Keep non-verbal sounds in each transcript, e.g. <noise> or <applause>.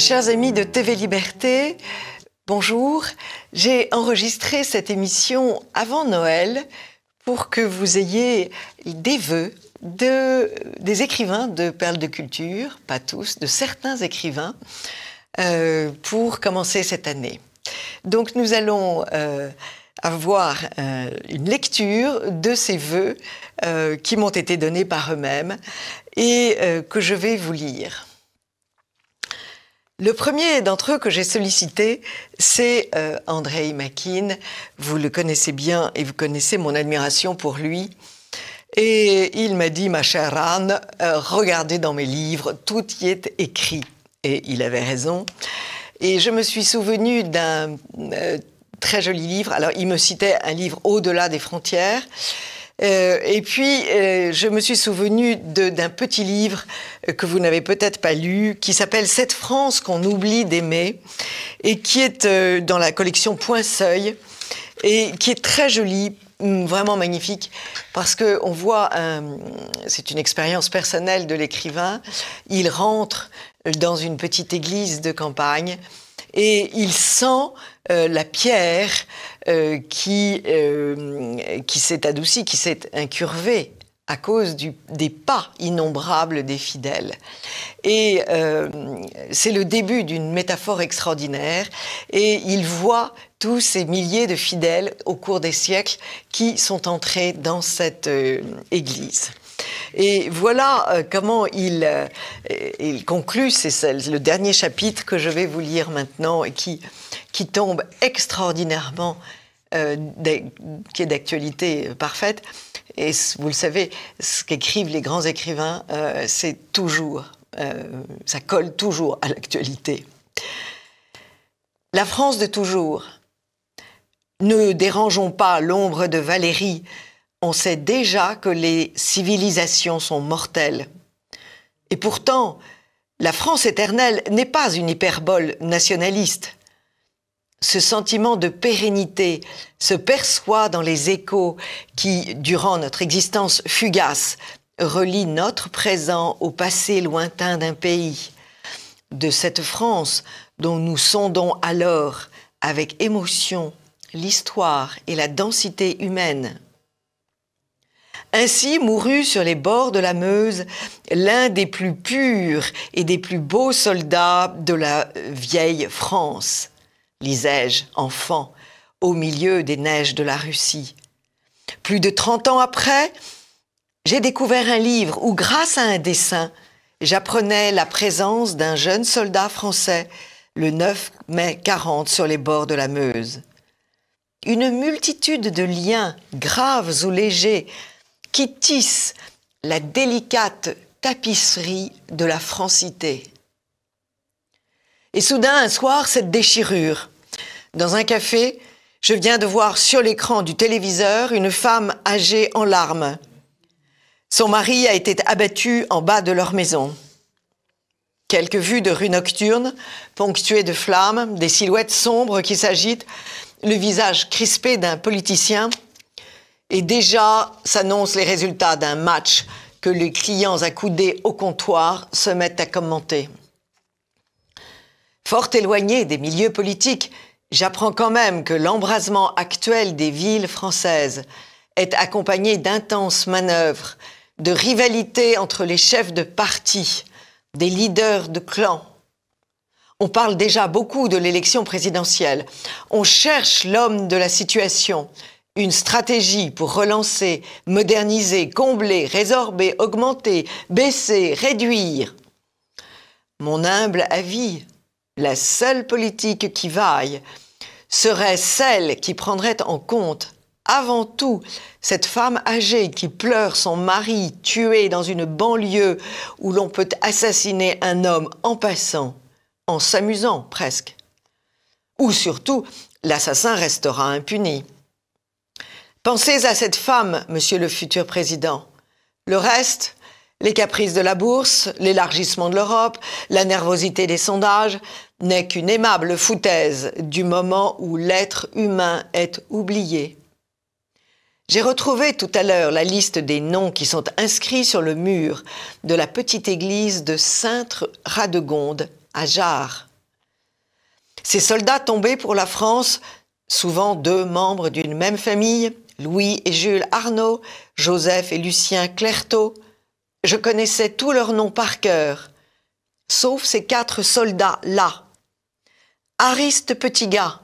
Chers amis de TV Liberté, bonjour. J'ai enregistré cette émission avant Noël pour que vous ayez des vœux de, des écrivains de perles de culture, pas tous, de certains écrivains, euh, pour commencer cette année. Donc nous allons euh, avoir euh, une lecture de ces vœux qui m'ont été donnés par eux-mêmes et que je vais vous lire. Le premier d'entre eux que j'ai sollicité, c'est André euh, Andrei Makin. Vous le connaissez bien et vous connaissez mon admiration pour lui. Et il m'a dit, ma chère Anne, euh, regardez dans mes livres, tout y est écrit. Et il avait raison. Et je me suis souvenue d'un euh, très joli livre. Alors, il me citait un livre Au-delà des frontières. Euh, et puis, euh, je me suis souvenue d'un petit livre que vous n'avez peut-être pas lu, qui s'appelle Cette France qu'on oublie d'aimer, et qui est euh, dans la collection Point Seuil, et qui est très joli, mm, vraiment magnifique parce qu'on voit c'est une expérience personnelle de l'écrivain il rentre dans une petite église de campagne et il sent la pierre euh, qui, euh, qui s'est adouci, qui s'est incurvé à cause du, des pas innombrables des fidèles. Et euh, c'est le début d'une métaphore extraordinaire. Et il voit tous ces milliers de fidèles au cours des siècles qui sont entrés dans cette église. Et voilà comment il, il conclut, c'est le dernier chapitre que je vais vous lire maintenant et qui, qui tombe extraordinairement euh, qui est d'actualité euh, parfaite. Et vous le savez, ce qu'écrivent les grands écrivains, euh, c'est toujours, ça colle toujours à l'actualité. La France de toujours. Ne dérangeons pas l'ombre de Valérie. On sait déjà que les civilisations sont mortelles. Et pourtant, la France éternelle n'est pas une hyperbole nationaliste ce sentiment de pérennité se perçoit dans les échos qui, durant notre existence fugace, relient notre présent au passé lointain d'un pays, de cette France dont nous sondons alors avec émotion l'histoire et la densité humaine. Ainsi mourut sur les bords de la Meuse l'un des plus purs et des plus beaux soldats de la vieille France lisais-je, enfant, au milieu des neiges de la Russie. Plus de 30 ans après, j'ai découvert un livre où, grâce à un dessin, j'apprenais la présence d'un jeune soldat français le 9 mai 40 sur les bords de la Meuse. Une multitude de liens, graves ou légers, qui tissent la délicate tapisserie de la francité. Et soudain, un soir, cette déchirure. Dans un café, je viens de voir sur l'écran du téléviseur une femme âgée en larmes. Son mari a été abattu en bas de leur maison. Quelques vues de rue nocturne, ponctuées de flammes, des silhouettes sombres qui s'agitent, le visage crispé d'un politicien. Et déjà s'annoncent les résultats d'un match que les clients accoudés au comptoir se mettent à commenter. Fort éloigné des milieux politiques J'apprends quand même que l'embrasement actuel des villes françaises est accompagné d'intenses manœuvres, de rivalités entre les chefs de parti, des leaders de clans. On parle déjà beaucoup de l'élection présidentielle. On cherche l'homme de la situation, une stratégie pour relancer, moderniser, combler, résorber, augmenter, baisser, réduire. Mon humble avis la seule politique qui vaille serait celle qui prendrait en compte avant tout cette femme âgée qui pleure son mari tué dans une banlieue où l'on peut assassiner un homme en passant, en s'amusant presque. Ou surtout, l'assassin restera impuni. Pensez à cette femme, monsieur le futur président. Le reste, les caprices de la bourse, l'élargissement de l'Europe, la nervosité des sondages n'est qu'une aimable foutaise du moment où l'être humain est oublié. J'ai retrouvé tout à l'heure la liste des noms qui sont inscrits sur le mur de la petite église de Sainte-Radegonde à Jarre. Ces soldats tombés pour la France, souvent deux membres d'une même famille, Louis et Jules Arnaud, Joseph et Lucien Clertot, je connaissais tous leurs noms par cœur, sauf ces quatre soldats-là. Ariste petit gars,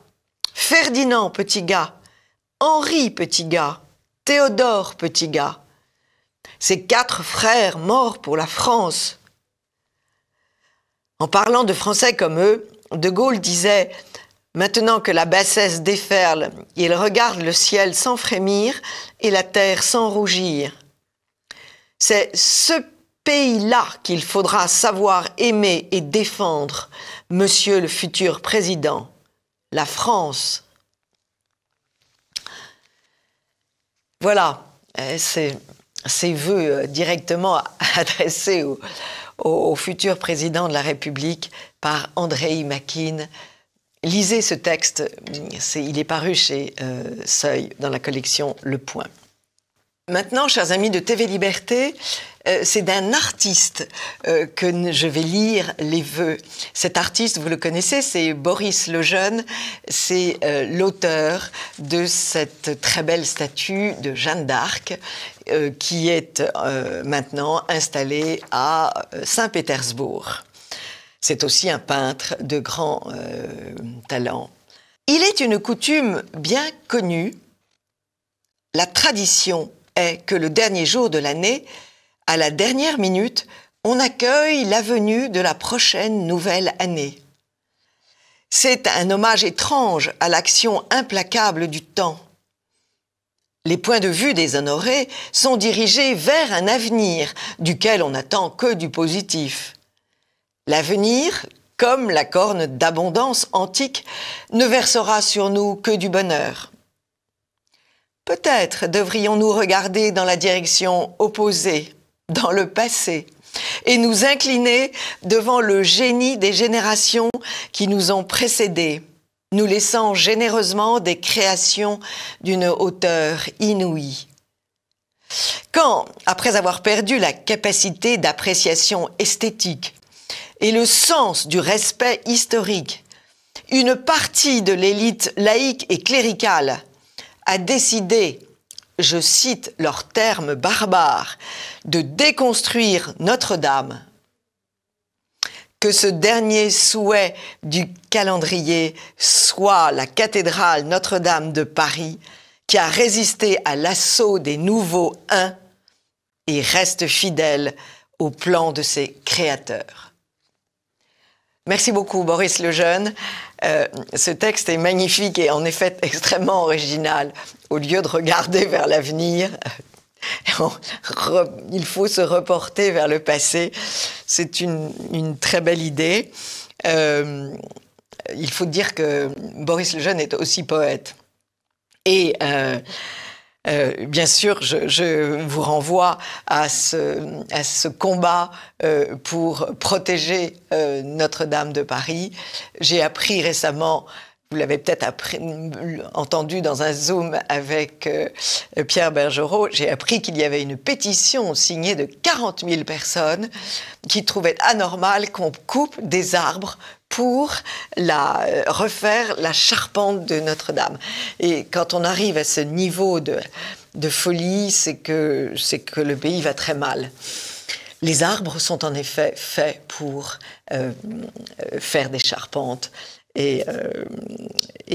Ferdinand petit gars, Henri petit Théodore petit gars. Ces quatre frères morts pour la France. En parlant de Français comme eux, De Gaulle disait Maintenant que la bassesse déferle, il regarde le ciel sans frémir et la terre sans rougir. C'est ce pays-là qu'il faudra savoir aimer et défendre, monsieur le futur président, la France. Voilà, eh, ces voeux euh, directement <laughs> adressés au, futur président de la République par Andrei Makin. Lisez ce texte, il est paru chez euh, Seuil dans la collection Le Point. Maintenant, chers amis de TV Liberté, euh, c'est d'un artiste euh, que je vais lire les vœux. Cet artiste, vous le connaissez, c'est Boris Lejeune. C'est euh, l'auteur de cette très belle statue de Jeanne d'Arc qui est maintenant installée à Saint-Pétersbourg. C'est aussi un peintre de grand talent. Il est une coutume bien connue, la tradition est que le dernier jour de l'année, à la dernière minute, on accueille l'avenue de la prochaine nouvelle année. C'est un hommage étrange à l'action implacable du temps. Les points de vue des honorés sont dirigés vers un avenir duquel on n'attend que du positif. L'avenir, comme la corne d'abondance antique, ne versera sur nous que du bonheur. Peut-être devrions-nous regarder dans la direction opposée, dans le passé, et nous incliner devant le génie des générations qui nous ont précédés, nous laissant généreusement des créations d'une hauteur inouïe. Quand, après avoir perdu la capacité d'appréciation esthétique et le sens du respect historique, une partie de l'élite laïque et cléricale a décidé, je cite leurs termes barbare, de déconstruire Notre-Dame, que ce dernier souhait du calendrier soit la cathédrale Notre-Dame de Paris, qui a résisté à l'assaut des nouveaux uns et reste fidèle au plan de ses créateurs. Merci beaucoup, Boris Lejeune. Euh, ce texte est magnifique et en effet <laughs> extrêmement original. Au lieu de regarder vers l'avenir, <laughs> il faut se reporter vers le passé. C'est une, très belle idée. Euh, il faut dire que Boris Lejeune est aussi poète. Et. Euh, euh, bien sûr, je, vous renvoie à ce, combat euh, pour protéger euh, Notre-Dame de Paris. J'ai appris récemment vous l'avez peut-être entendu dans un Zoom avec Pierre Bergerot, j'ai appris qu'il y avait une pétition signée de 40 000 personnes qui trouvaient anormal qu'on coupe des arbres pour la, euh, refaire la charpente de Notre-Dame. Et quand on arrive à ce niveau de, folie, c'est que, c'est que le pays va très mal. Les arbres sont en effet faits pour euh, euh, faire des charpentes. Et,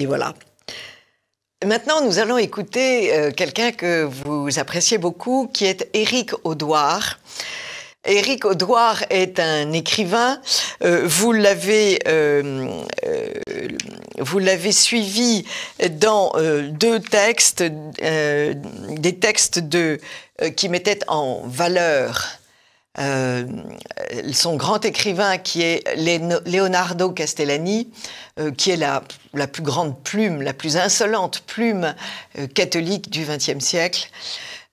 voilà. Maintenant, nous allons écouter quelqu'un que vous appréciez beaucoup, qui est Éric Audouard. Éric Audouard est un écrivain. Euh, vous l'avez euh, euh, vous l'avez suivi dans deux textes, des textes de qui mettaient en valeur son grand écrivain qui est Leonardo Castellani, qui est la, plus grande plume, la plus insolente plume catholique du XXe siècle.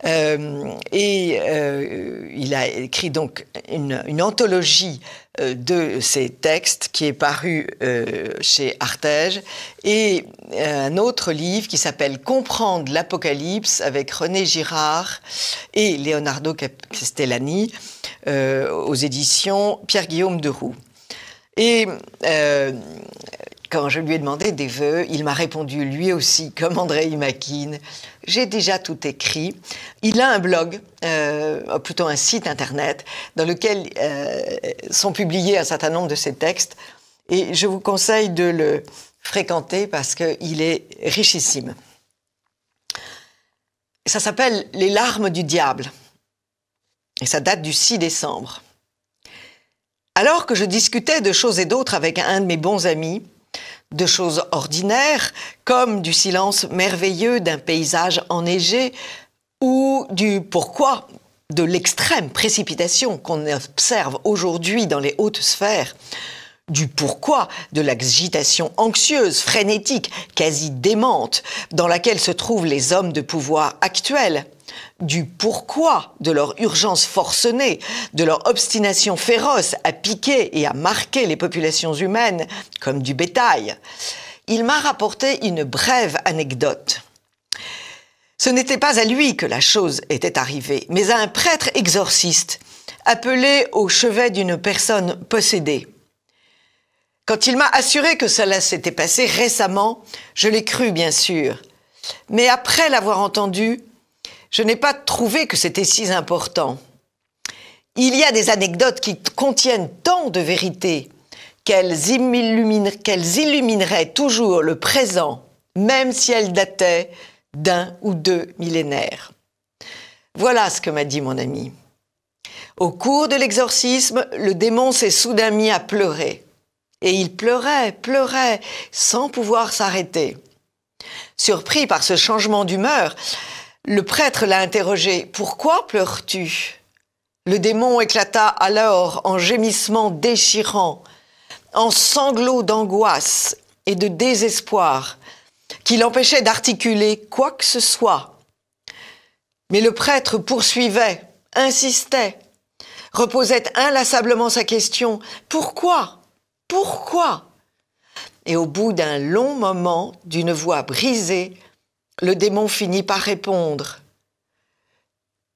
Euh, et euh, il a écrit donc une, anthologie euh, de ses textes qui est parue chez Artege et un autre livre qui s'appelle Comprendre l'Apocalypse avec René Girard et Leonardo Castellani aux éditions Pierre-Guillaume de Roux. Et quand je lui ai demandé des vœux, il m'a répondu lui aussi, comme André Imakine, j'ai déjà tout écrit. Il a un blog, euh, plutôt un site internet, dans lequel euh, sont publiés un certain nombre de ses textes. Et je vous conseille de le fréquenter parce qu'il est richissime. Ça s'appelle Les larmes du diable. Et ça date du 6 décembre. Alors que je discutais de choses et d'autres avec un de mes bons amis, de choses ordinaires, comme du silence merveilleux d'un paysage enneigé ou du pourquoi de l'extrême précipitation qu'on observe aujourd'hui dans les hautes sphères du pourquoi de l'agitation anxieuse, frénétique, quasi démente, dans laquelle se trouvent les hommes de pouvoir actuels, du pourquoi de leur urgence forcenée, de leur obstination féroce à piquer et à marquer les populations humaines comme du bétail, il m'a rapporté une brève anecdote. Ce n'était pas à lui que la chose était arrivée, mais à un prêtre exorciste, appelé au chevet d'une personne possédée. Quand il m'a assuré que cela s'était passé récemment, je l'ai cru, bien sûr. Mais après l'avoir entendu, je n'ai pas trouvé que c'était si important. Il y a des anecdotes qui contiennent tant de vérités qu'elles illumineraient toujours le présent, même si elles dataient d'un ou deux millénaires. Voilà ce que m'a dit mon ami. Au cours de l'exorcisme, le démon s'est soudain mis à pleurer. Et il pleurait, pleurait, sans pouvoir s'arrêter. Surpris par ce changement d'humeur, le prêtre l'a interrogé. Pourquoi pleures-tu Le démon éclata alors en gémissements déchirants, en sanglots d'angoisse et de désespoir, qui l'empêchaient d'articuler quoi que ce soit. Mais le prêtre poursuivait, insistait, reposait inlassablement sa question. Pourquoi pourquoi Et au bout d'un long moment, d'une voix brisée, le démon finit par répondre.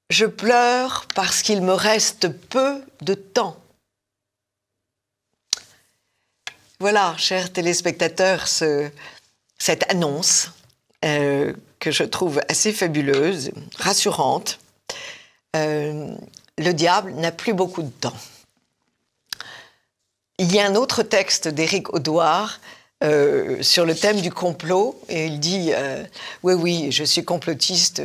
Je pleure parce qu'il me reste peu de temps. Voilà, chers téléspectateurs, cette annonce euh, que je trouve assez fabuleuse, rassurante. Euh, le diable n'a plus beaucoup de temps il y a un autre texte d'Éric Audouard euh, sur le thème du complot, et il dit euh, Oui, oui, je suis complotiste.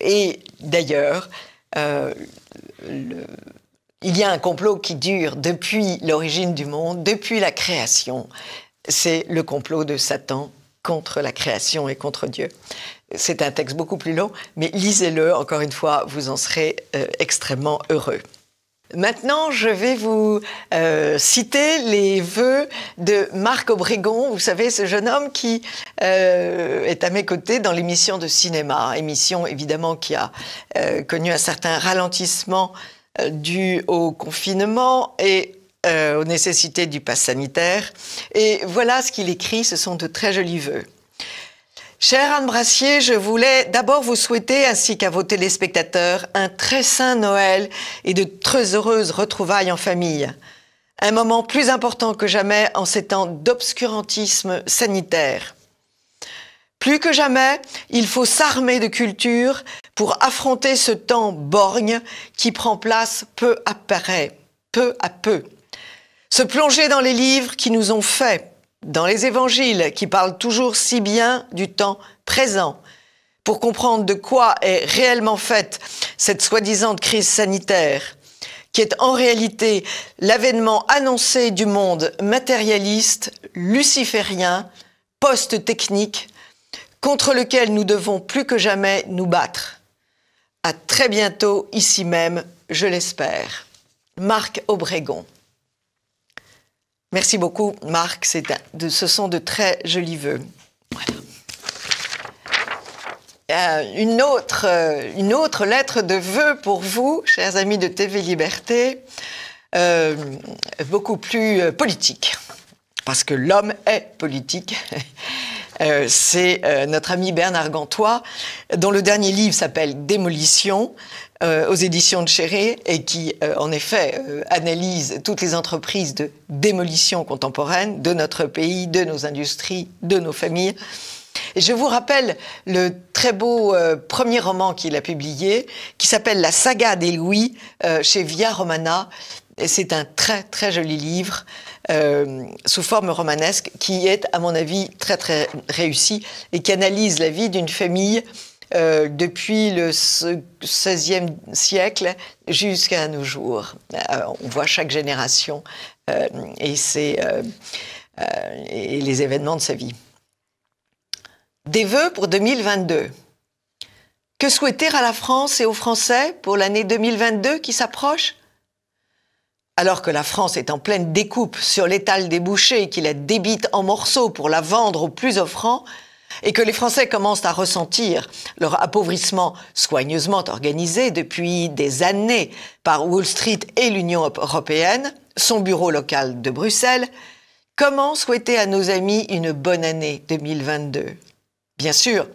Et d'ailleurs, euh, il y a un complot qui dure depuis l'origine du monde, depuis la création. C'est le complot de Satan contre la création et contre Dieu. C'est un texte beaucoup plus long, mais lisez-le, encore une fois, vous en serez extrêmement heureux. Maintenant, je vais vous euh, citer les vœux de Marc Obregon, vous savez, ce jeune homme qui euh, est à mes côtés dans l'émission de cinéma, émission évidemment qui a euh, connu un certain ralentissement dû au confinement et aux nécessités du pass sanitaire. Et voilà ce qu'il écrit, ce sont de très jolis vœux. Chère Anne Brassier, je voulais d'abord vous souhaiter, ainsi qu'à vos téléspectateurs, un très Saint Noël et de très heureuses retrouvailles en famille. Un moment plus important que jamais en ces temps d'obscurantisme sanitaire. Plus que jamais, il faut s'armer de culture pour affronter ce temps borgne qui prend place peu à peu, peu à peu. Se plonger dans les livres qui nous ont fait dans les évangiles qui parlent toujours si bien du temps présent. Pour comprendre de quoi est réellement faite cette soi-disant crise sanitaire, qui est en réalité l'avènement annoncé du monde matérialiste, luciférien, post-technique, contre lequel nous devons plus que jamais nous battre. À très bientôt, ici même, je l'espère. Marc Aubrégon Merci beaucoup, Marc. De, ce sont de très jolis vœux. Euh, une, autre, euh, une autre lettre de vœux pour vous, chers amis de TV Liberté, euh, beaucoup plus politique, parce que l'homme est politique. <laughs> c'est notre ami Bernard Gantois, dont le dernier livre s'appelle Démolition, euh, aux éditions de Chéré et qui, euh, en effet, euh, analyse toutes les entreprises de démolition contemporaine de notre pays, de nos industries, de nos familles. Et je vous rappelle le très beau premier roman qu'il a publié, qui s'appelle La saga des Louis, chez Via Romana. C'est un très très joli livre euh, sous forme romanesque qui est, à mon avis, très très réussi et qui analyse la vie d'une famille euh, depuis le 16e siècle jusqu'à nos jours. Euh, on voit chaque génération euh, et, les événements de sa vie. Des vœux pour 2022. Que souhaiter à la France et aux Français pour l'année 2022 qui s'approche alors que la France est en pleine découpe sur l'étal des bouchers qui la débite en morceaux pour la vendre au plus offrants, et que les Français commencent à ressentir leur appauvrissement soigneusement organisé depuis des années par Wall Street et l'Union européenne, son bureau local de Bruxelles, comment souhaiter à nos amis une bonne année 2022 Bien sûr,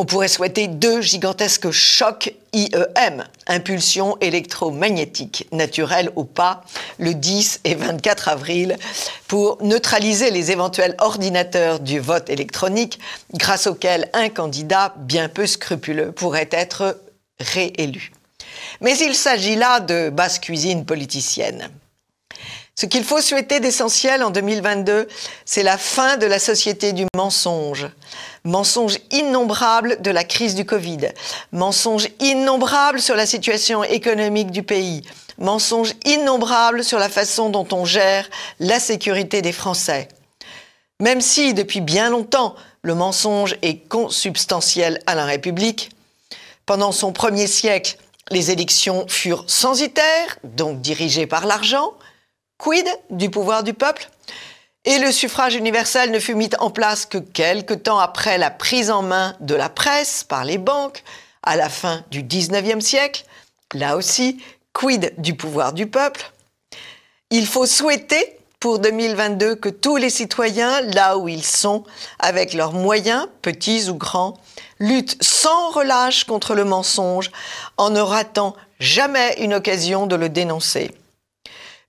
on pourrait souhaiter deux gigantesques chocs IEM, impulsion électromagnétique naturelle ou pas, le 10 et 24 avril, pour neutraliser les éventuels ordinateurs du vote électronique grâce auxquels un candidat bien peu scrupuleux pourrait être réélu. Mais il s'agit là de basse cuisine politicienne. Ce qu'il faut souhaiter d'essentiel en 2022, c'est la fin de la société du mensonge. Mensonge innombrable de la crise du Covid. Mensonge innombrable sur la situation économique du pays. Mensonge innombrable sur la façon dont on gère la sécurité des Français. Même si, depuis bien longtemps, le mensonge est consubstantiel à la République, pendant son premier siècle, les élections furent censitaires, donc dirigées par l'argent. Quid du pouvoir du peuple Et le suffrage universel ne fut mis en place que quelque temps après la prise en main de la presse par les banques, à la fin du 19e siècle. Là aussi, quid du pouvoir du peuple Il faut souhaiter pour 2022 que tous les citoyens, là où ils sont, avec leurs moyens, petits ou grands, luttent sans relâche contre le mensonge en ne ratant jamais une occasion de le dénoncer.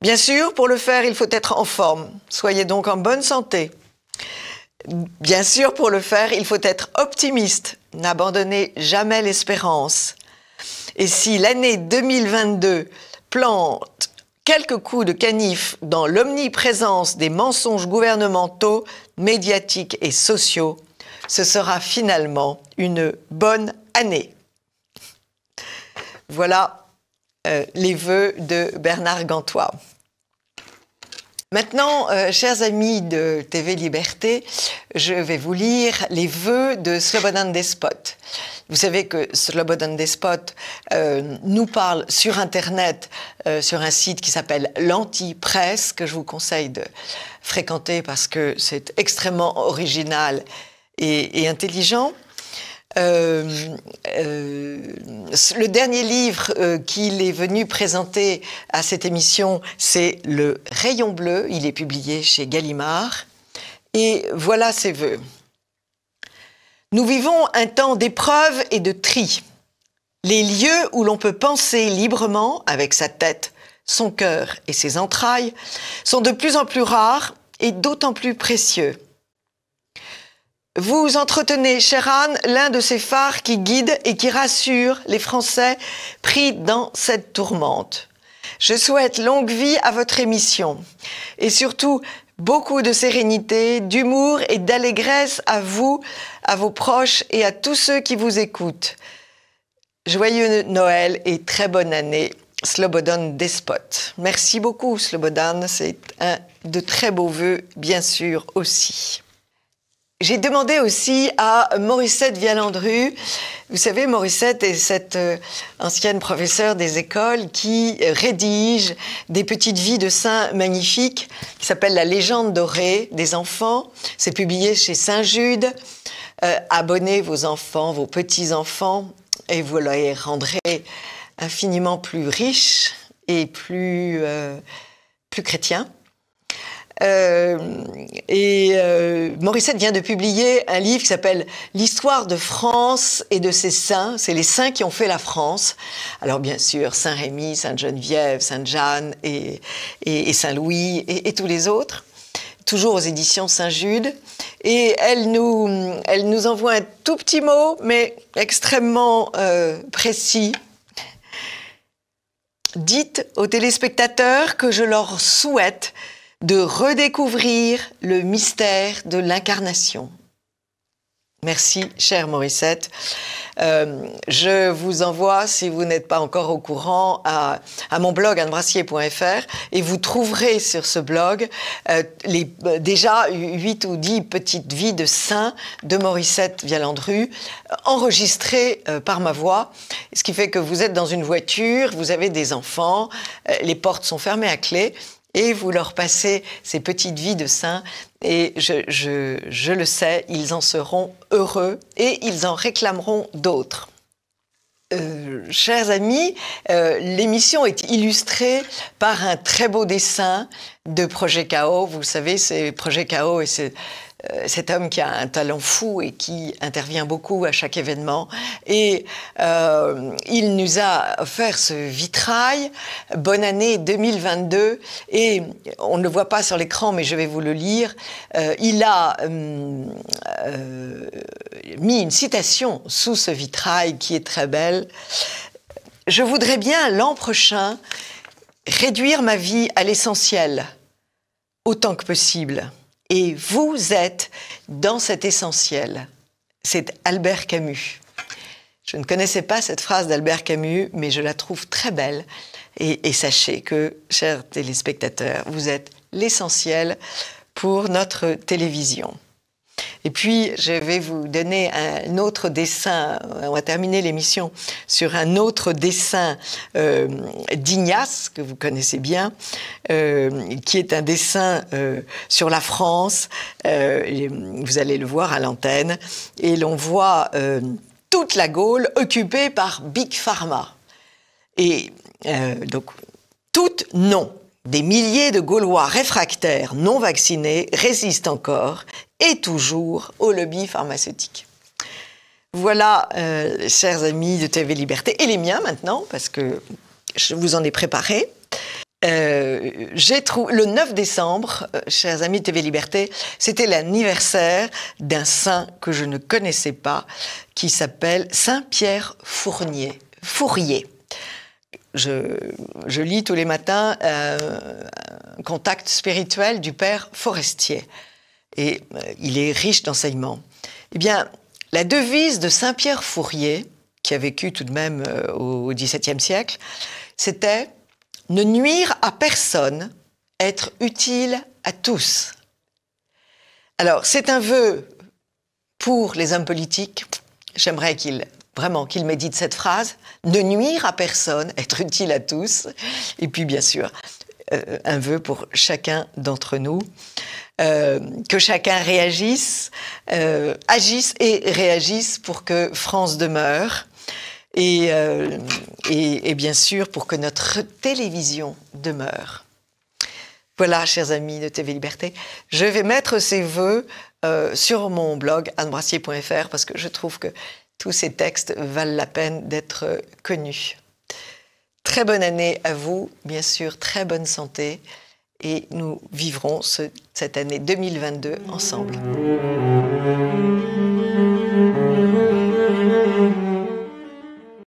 Bien sûr, pour le faire, il faut être en forme. Soyez donc en bonne santé. Bien sûr, pour le faire, il faut être optimiste. N'abandonnez jamais l'espérance. Et si l'année 2022 plante quelques coups de canif dans l'omniprésence des mensonges gouvernementaux, médiatiques et sociaux, ce sera finalement une bonne année. Voilà euh, les vœux de Bernard Gantois. Maintenant, euh, chers amis de TV Liberté, je vais vous lire les vœux de Slobodan Despot. Vous savez que Slobodan Despot euh, nous parle sur Internet, euh, sur un site qui s'appelle l'Anti-Presse, que je vous conseille de fréquenter parce que c'est extrêmement original et, et intelligent. Euh, euh, le dernier livre euh, qu'il est venu présenter à cette émission, c'est Le Rayon Bleu. Il est publié chez Gallimard. Et voilà ses voeux. Nous vivons un temps d'épreuve et de tri. Les lieux où l'on peut penser librement, avec sa tête, son cœur et ses entrailles, sont de plus en plus rares et d'autant plus précieux. Vous entretenez, chère Anne, l'un de ces phares qui guident et qui rassurent les Français pris dans cette tourmente. Je souhaite longue vie à votre émission et surtout beaucoup de sérénité, d'humour et d'allégresse à vous, à vos proches et à tous ceux qui vous écoutent. Joyeux Noël et très bonne année, Slobodan Despot. Merci beaucoup, Slobodan. C'est un de très beaux voeux bien sûr, aussi. J'ai demandé aussi à Morissette Vialandru, vous savez, Morissette est cette euh, ancienne professeure des écoles qui rédige des petites vies de saints magnifiques qui s'appelle La légende dorée des enfants. C'est publié chez Saint-Jude. Euh, abonnez vos enfants, vos petits-enfants, et vous les rendrez infiniment plus riches et plus, euh, plus chrétiens. Euh, et euh, Morissette vient de publier un livre qui s'appelle L'histoire de France et de ses saints. C'est les saints qui ont fait la France. Alors bien sûr, Saint-Rémy, Sainte-Geneviève, Sainte-Jeanne et, et, Saint-Louis et, tous les autres toujours aux éditions Saint-Jude. Et elle nous, elle nous envoie un tout petit mot, mais extrêmement euh, précis. Dites aux téléspectateurs que je leur souhaite de redécouvrir le mystère de l'incarnation. Merci, chère Morissette. Euh, je vous envoie, si vous n'êtes pas encore au courant, à, mon blog annebrassier.fr et vous trouverez sur ce blog euh, les, déjà huit ou dix petites vies de saints de Morissette Vialandru enregistrées euh, par ma voix. Ce qui fait que vous êtes dans une voiture, vous avez des enfants, les portes sont fermées à clé et vous leur passez ces petites vies de saints. Et je, le sais, ils en seront heureux et ils en réclameront d'autres. Euh, chers amis, euh, l'émission est illustrée par un très beau dessin de Projet Chaos. Vous le savez, c'est Projet Chaos et c'est euh, cet homme qui a un talent fou et qui intervient beaucoup à chaque événement. Et euh, il nous a offert ce vitrail, Bonne année 2022, et on ne le voit pas sur l'écran, mais je vais vous le lire. Euh, il a hum, mis une citation sous ce vitrail qui est très belle. Je voudrais bien l'an prochain réduire ma vie à l'essentiel, autant que possible et vous êtes dans cet essentiel. C'est Albert Camus. Je ne connaissais pas cette phrase d'Albert Camus, mais je la trouve très belle. Et, et sachez que, chers téléspectateurs, vous êtes l'essentiel pour notre télévision. Et puis, je vais vous donner un autre dessin. On va terminer l'émission sur un autre dessin euh, d'Ignace, que vous connaissez bien, euh, qui est un dessin euh, sur la France. vous allez le voir à l'antenne. Et l'on voit toute la Gaule occupée par Big Pharma. Et donc, toutes non. Des milliers de Gaulois réfractaires non vaccinés résistent encore et toujours au lobby pharmaceutique. Voilà, euh, chers amis de TV Liberté, et les miens maintenant, parce que je vous en ai préparé. Euh, trouvé le 9 décembre, euh, chers amis de TV Liberté, c'était l'anniversaire d'un saint que je ne connaissais pas, qui s'appelle Saint Pierre Fournier je, lis tous les matins euh, Contact spirituel du père Forestier. Et euh, il est riche d'enseignements. Eh bien, la devise de Saint Pierre Fourier, qui a vécu tout de même euh, au XVIIe siècle, c'était Ne nuire à personne, être utile à tous. Alors, c'est un vœu pour les hommes politiques. J'aimerais qu'ils vraiment qu'il médite cette phrase, ne nuire à personne, être utile à tous, et puis bien sûr, euh, un vœu pour chacun d'entre nous. Euh, que chacun réagisse, euh, agisse et réagisse pour que France demeure. Et, et, bien sûr, pour que notre télévision demeure. Voilà, chers amis de TV Liberté, je vais mettre ces vœux sur mon blog annebrassier.fr parce que je trouve que tous ces textes valent la peine d'être connus. Très bonne année à vous, bien sûr, très bonne santé, et nous vivrons cette année 2022 ensemble.